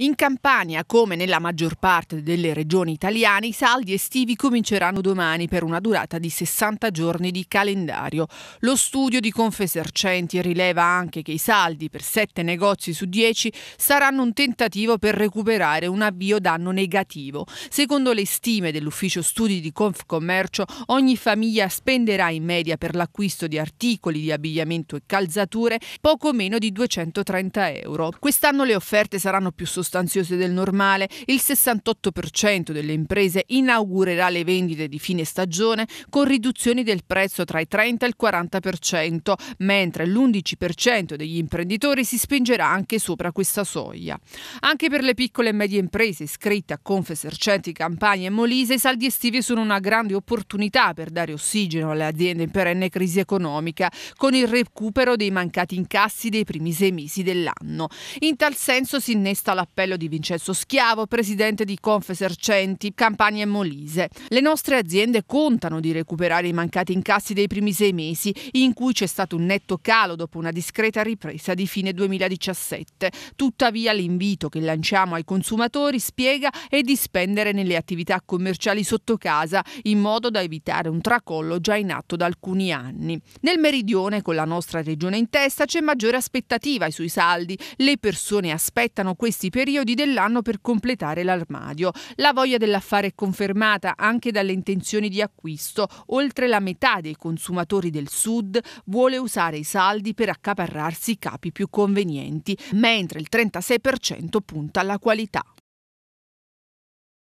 In Campania, come nella maggior parte delle regioni italiane, i saldi estivi cominceranno domani per una durata di 60 giorni di calendario. Lo studio di Confesercenti rileva anche che i saldi per 7 negozi su 10 saranno un tentativo per recuperare un avvio danno negativo. Secondo le stime dell'ufficio studi di Confcommercio, ogni famiglia spenderà in media per l'acquisto di articoli di abbigliamento e calzature poco meno di 230 euro. Quest'anno le offerte saranno più sostenibili sostanziose del normale, il 68% delle imprese inaugurerà le vendite di fine stagione con riduzioni del prezzo tra i 30 e il 40%, mentre l'11% degli imprenditori si spingerà anche sopra questa soglia. Anche per le piccole e medie imprese iscritte a Confesercenti, Campania e Molise, i saldi estivi sono una grande opportunità per dare ossigeno alle aziende in perenne crisi economica, con il recupero dei mancati incassi dei primi sei mesi dell'anno. In tal senso si innesta l'appello appello di Vincenzo Schiavo, presidente di Confesercenti, Campania e Molise. Le nostre aziende contano di recuperare i mancati incassi dei primi sei mesi, in cui c'è stato un netto calo dopo una discreta ripresa di fine 2017. Tuttavia l'invito che lanciamo ai consumatori spiega è di spendere nelle attività commerciali sotto casa, in modo da evitare un tracollo già in atto da alcuni anni. Nel meridione, con la nostra regione in testa, c'è maggiore aspettativa sui saldi. Le persone aspettano questi periodi periodi dell'anno per completare l'armadio. La voglia dell'affare è confermata anche dalle intenzioni di acquisto. Oltre la metà dei consumatori del sud vuole usare i saldi per accaparrarsi capi più convenienti, mentre il 36% punta alla qualità.